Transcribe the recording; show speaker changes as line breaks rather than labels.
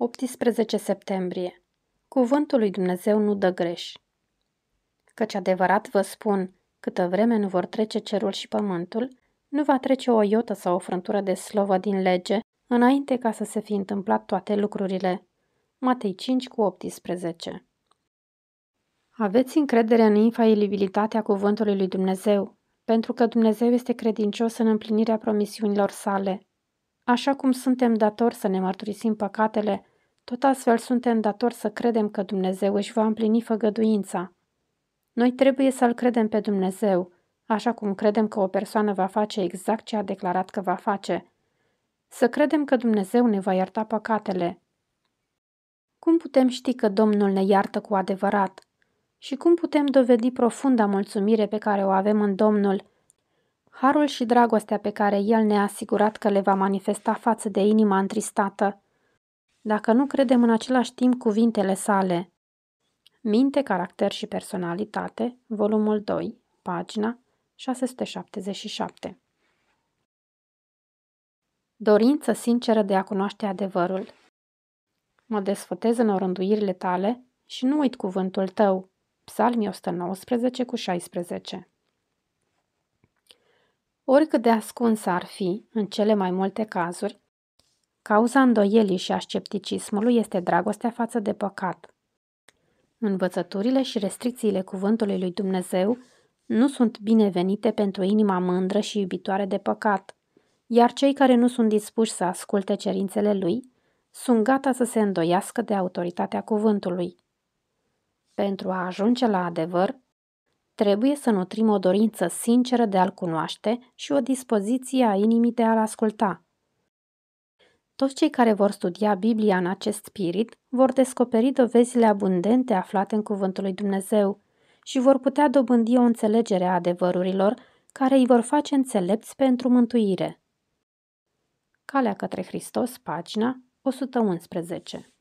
18 septembrie. Cuvântul lui Dumnezeu nu dă greș. Căci adevărat vă spun, câtă vreme nu vor trece cerul și pământul, nu va trece o iotă sau o frântură de slovă din lege, înainte ca să se fi întâmplat toate lucrurile. Matei 5 cu 18 Aveți încredere în infailibilitatea cuvântului lui Dumnezeu, pentru că Dumnezeu este credincios în împlinirea promisiunilor sale – Așa cum suntem datori să ne mărturisim păcatele, tot astfel suntem datori să credem că Dumnezeu își va împlini făgăduința. Noi trebuie să-L credem pe Dumnezeu, așa cum credem că o persoană va face exact ce a declarat că va face. Să credem că Dumnezeu ne va ierta păcatele. Cum putem ști că Domnul ne iartă cu adevărat? Și cum putem dovedi profunda mulțumire pe care o avem în Domnul harul și dragostea pe care El ne-a asigurat că le va manifesta față de inima întristată, dacă nu credem în același timp cuvintele sale. Minte, caracter și personalitate, volumul 2, pagina 677. Dorință sinceră de a cunoaște adevărul. Mă desfătez în orânduirile tale și nu uit cuvântul tău. Psalmii 119 cu 16 Oricât de ascuns ar fi, în cele mai multe cazuri, cauza îndoielii și a scepticismului este dragostea față de păcat. Învățăturile și restricțiile cuvântului lui Dumnezeu nu sunt binevenite pentru inima mândră și iubitoare de păcat, iar cei care nu sunt dispuși să asculte cerințele lui sunt gata să se îndoiască de autoritatea cuvântului. Pentru a ajunge la adevăr, Trebuie să nutrim o dorință sinceră de a-L cunoaște și o dispoziție a inimii de a-L asculta. Toți cei care vor studia Biblia în acest spirit vor descoperi dovezile abundente aflate în Cuvântul lui Dumnezeu și vor putea dobândi o înțelegere a adevărurilor care îi vor face înțelepți pentru mântuire. Calea către Hristos, pagina 111